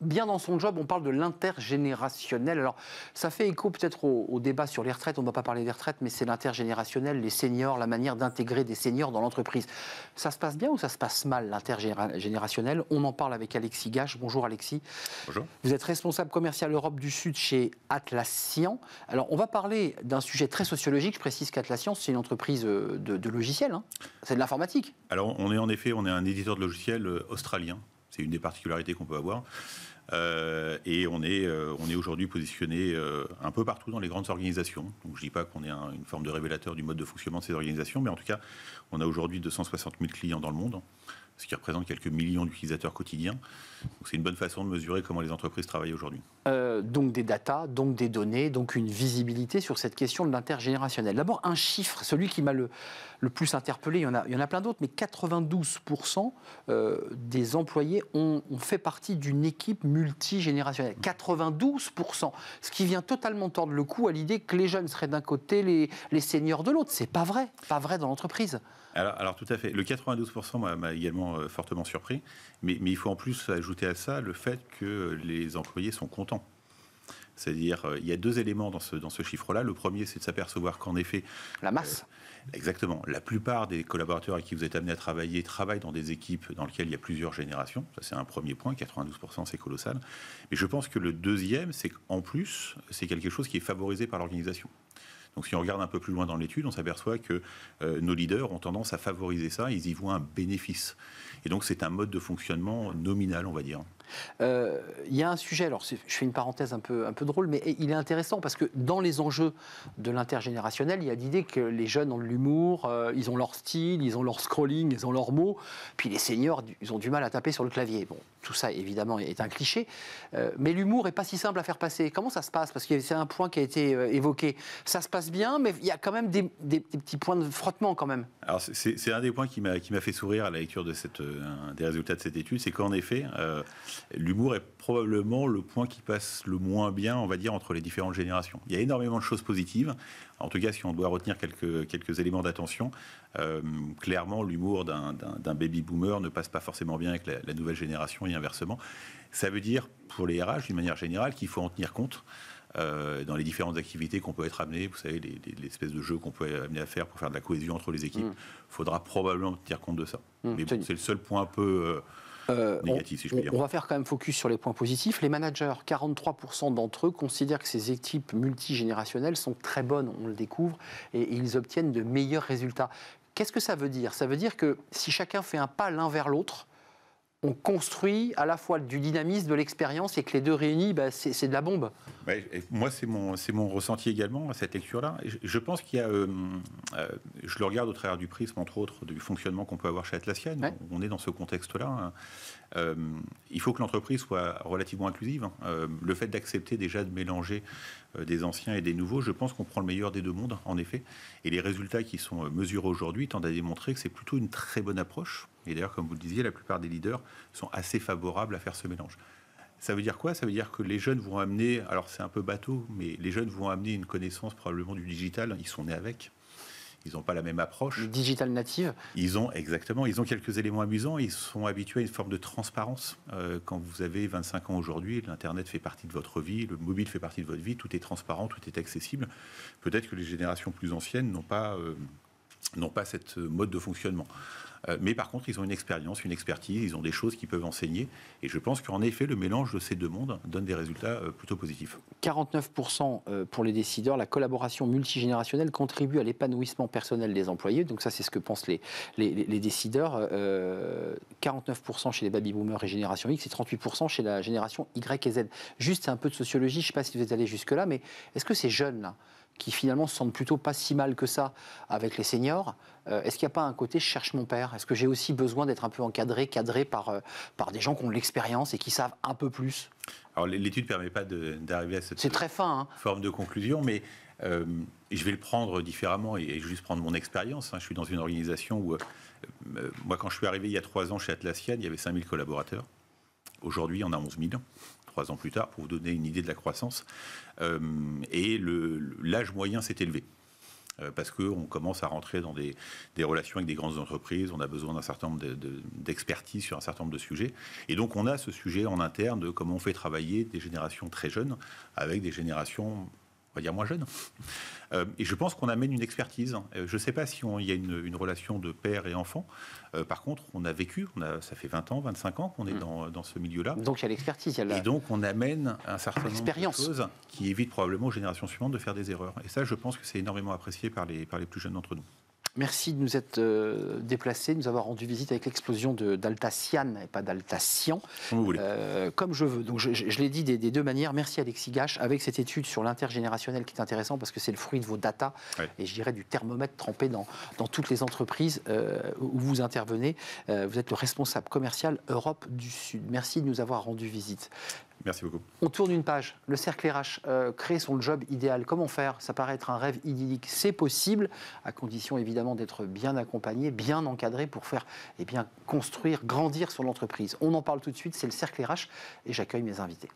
bien dans son job, on parle de l'intergénérationnel. Alors, ça fait écho peut-être au, débat sur les retraites. On ne va pas parler des retraites, mais c'est l'intergénérationnel, les seniors, la manière d'intégrer des seniors dans l'entreprise. Ça se passe bien ou ça se passe mal, l'intergénérationnel On en parle avec Alexis Gache. Bonjour Alexis. Bonjour. Vous êtes responsable commercial Europe du Sud chez Atlassian. Alors, on va parler d'un sujet très sociologique. Je précise qu'Atlassian, c'est une entreprise euh, de, logiciels. Hein. C'est de l'informatique. Alors, on est en effet, on est un éditeur de logiciels euh, australien. C'est une des particularités qu'on peut avoir. Euh, et on est, euh, est aujourd'hui positionné euh, un peu partout dans les grandes organisations. Donc je ne dis pas qu'on est une forme de révélateur du mode de fonctionnement de ces organisations, mais en tout cas, on a aujourd'hui 260 000 clients dans le monde ce qui représente quelques millions d'utilisateurs quotidiens. c'est une bonne façon de mesurer comment les entreprises travaillent aujourd'hui. Euh, donc des datas, donc des données, donc une visibilité sur cette question de l'intergénérationnel. D'abord un chiffre, celui qui m'a le, plus interpellé, il y en a, il y en a plein d'autres, mais 92% euh, des employés ont, fait partie d'une équipe multigénérationnelle. 92%, mmh. ce qui vient totalement tordre le cou à l'idée que les jeunes seraient d'un côté, les, les seniors de l'autre. C'est pas vrai, pas vrai dans l'entreprise. Alors, tout à fait. Le 92% m'a également euh, fortement surpris. Mais, il faut en plus ajouter à ça le fait que les employés sont contents. C'est-à-dire, qu'il euh, il y a deux éléments dans ce, dans ce chiffre-là. Le premier, c'est de s'apercevoir qu'en effet... La euh, masse Exactement. La plupart des collaborateurs avec qui vous êtes amenés à travailler travaillent dans des équipes dans lesquelles il y a plusieurs générations. Ça, c'est un premier point. 92%, c'est colossal. Mais je pense que le deuxième, c'est qu'en plus, c'est quelque chose qui est favorisé par l'organisation. Donc si on regarde un peu plus loin dans l'étude, on s'aperçoit que euh, nos leaders ont tendance à favoriser ça, ils y voient un bénéfice. Et donc c'est un mode de fonctionnement nominal, on va dire. Euh, il y a un sujet, alors je fais une parenthèse un peu, un peu drôle, mais il est intéressant parce que dans les enjeux de l'intergénérationnel, il y a l'idée que les jeunes ont de l'humour, euh, ils ont leur style, ils ont leur scrolling, ils ont leurs mots, puis les seniors, ils ont du mal à taper sur le clavier. Bon, tout ça évidemment est un cliché, euh, mais l'humour est pas si simple à faire passer. Comment ça se passe Parce que c'est un point qui a été évoqué. Ça se passe bien, mais il y a quand même des, petits points de frottement quand même. Alors c'est un des points qui m'a fait sourire à la lecture de des résultats de cette étude, c'est qu'en effet, l'humour est probablement le point qui passe le moins bien, on va dire, entre les différentes générations. Il y a énormément de choses positives. En tout cas, si on doit retenir quelques, quelques éléments d'attention, euh, clairement, l'humour d'un baby boomer ne passe pas forcément bien avec la, nouvelle génération et inversement. Ça veut dire, pour les RH, d'une manière générale, qu'il faut en tenir compte. Euh, dans les différentes activités qu'on peut être amené, vous savez, l'espèce les, de jeu qu'on peut être amené à faire pour faire de la cohésion entre les équipes, il mmh. faudra probablement tenir compte de ça. Mmh, Mais bon, c'est le seul point un peu, euh, euh, on, va faire quand même focus sur les points positifs. Les managers, 43% d'entre eux considèrent que ces équipes multigénérationnelles sont très bonnes, on le découvre, et ils obtiennent de meilleurs résultats. Qu'est-ce que ça veut dire Ça veut dire que si chacun fait un pas l'un vers l'autre, on construit à la fois du dynamisme, de l'expérience, et que les deux réunis, bah, c'est de la bombe. moi, c'est mon, mon ressenti également à cette lecture-là. Je, pense qu'il y a, euh, euh, je le regarde au travers du prisme, entre autres, du fonctionnement qu'on peut avoir chez Atlassian. On, est dans ce contexte-là. Hein. Euh, il faut que l'entreprise soit relativement inclusive. Hein. le fait d'accepter déjà de mélanger des anciens et des nouveaux, je pense qu'on prend le meilleur des deux mondes, en effet. Et les résultats qui sont mesurés aujourd'hui tendent à démontrer que c'est plutôt une très bonne approche et d'ailleurs, comme vous le disiez, la plupart des leaders sont assez favorables à faire ce mélange. Ça veut dire quoi Ça veut dire que les jeunes vont amener, alors c'est un peu bateau, mais les jeunes vont amener une connaissance probablement du digital, ils sont nés avec. Ils n'ont pas la même approche. digital native Ils ont, exactement, ils ont quelques éléments amusants. Ils sont habitués à une forme de transparence. Euh, quand vous avez 25 ans aujourd'hui, l'Internet fait partie de votre vie, le mobile fait partie de votre vie, tout est transparent, tout est accessible. Peut-être que les générations plus anciennes n'ont pas euh, n'ont pas cette euh, mode de fonctionnement. Euh, mais par contre, ils ont une expérience, une expertise, ils ont des choses qu'ils peuvent enseigner. Et je pense qu'en effet, le mélange de ces deux mondes donne des résultats euh, plutôt positifs. 49% pour les décideurs, la collaboration multigénérationnelle contribue à l'épanouissement personnel des employés. Donc ça, c'est ce que pensent les, les, décideurs. 49% chez les baby-boomers et génération X et 38% chez la génération Y et Z. Juste, un peu de sociologie, je ne sais pas si vous êtes allé jusque-là, mais est-ce que ces jeunes-là, qui finalement se sentent plutôt pas si mal que ça avec les seniors, euh, est-ce qu'il n'y a pas un côté je cherche mon père Est-ce que j'ai aussi besoin d'être un peu encadré, cadré par, euh, par des gens qui ont de l'expérience et qui savent un peu plus Alors l'étude ne permet pas d'arriver à cette très fin, hein. forme de conclusion, mais euh, je vais le prendre différemment et, juste prendre mon expérience. Hein. Je suis dans une organisation où, moi quand je suis arrivé il y a trois ans chez Atlassian, il y avait 5000 collaborateurs. Aujourd'hui, on a 11 000 trois ans plus tard, pour vous donner une idée de la croissance. Euh, et l'âge moyen s'est élevé. Euh, parce qu'on commence à rentrer dans des, relations avec des grandes entreprises, on a besoin d'un certain nombre d'expertise sur un certain nombre de sujets. Et donc on a ce sujet en interne de comment on fait travailler des générations très jeunes avec des générations on va dire moins jeunes. Euh, et je pense qu'on amène une expertise. Euh, je ne sais pas si il y a une, relation de père et enfant. Euh, par contre, on a vécu, on a, ça fait 20 ans, 25 ans qu'on est hmm. dans, ce milieu-là. Donc il y a l'expertise. Et donc on amène un certain nombre de choses qui évitent probablement aux générations suivantes de faire des erreurs. Et ça, je pense que c'est énormément apprécié par les, par les plus jeunes d'entre nous. Merci de nous être déplacé, euh, déplacés, de nous avoir rendu visite avec l'explosion d'Altacian et pas d'Altacian, comme euh, je veux. Donc je, l'ai dit des, deux manières. Merci Alexis Gache avec cette étude sur l'intergénérationnel qui est intéressant parce que c'est le fruit de vos datas et je dirais du thermomètre trempé dans, dans toutes les entreprises euh, où vous intervenez. vous êtes le responsable commercial Europe du Sud. Merci de nous avoir rendu visite. Merci beaucoup. On tourne une page. Le cercle RH, euh, crée créer son job idéal. Comment faire Ça paraît être un rêve idyllique. C'est possible, à condition évidemment d'être bien accompagné, bien encadré pour faire et eh bien, construire, grandir son entreprise. On en parle tout de suite. C'est le cercle RH et j'accueille mes invités.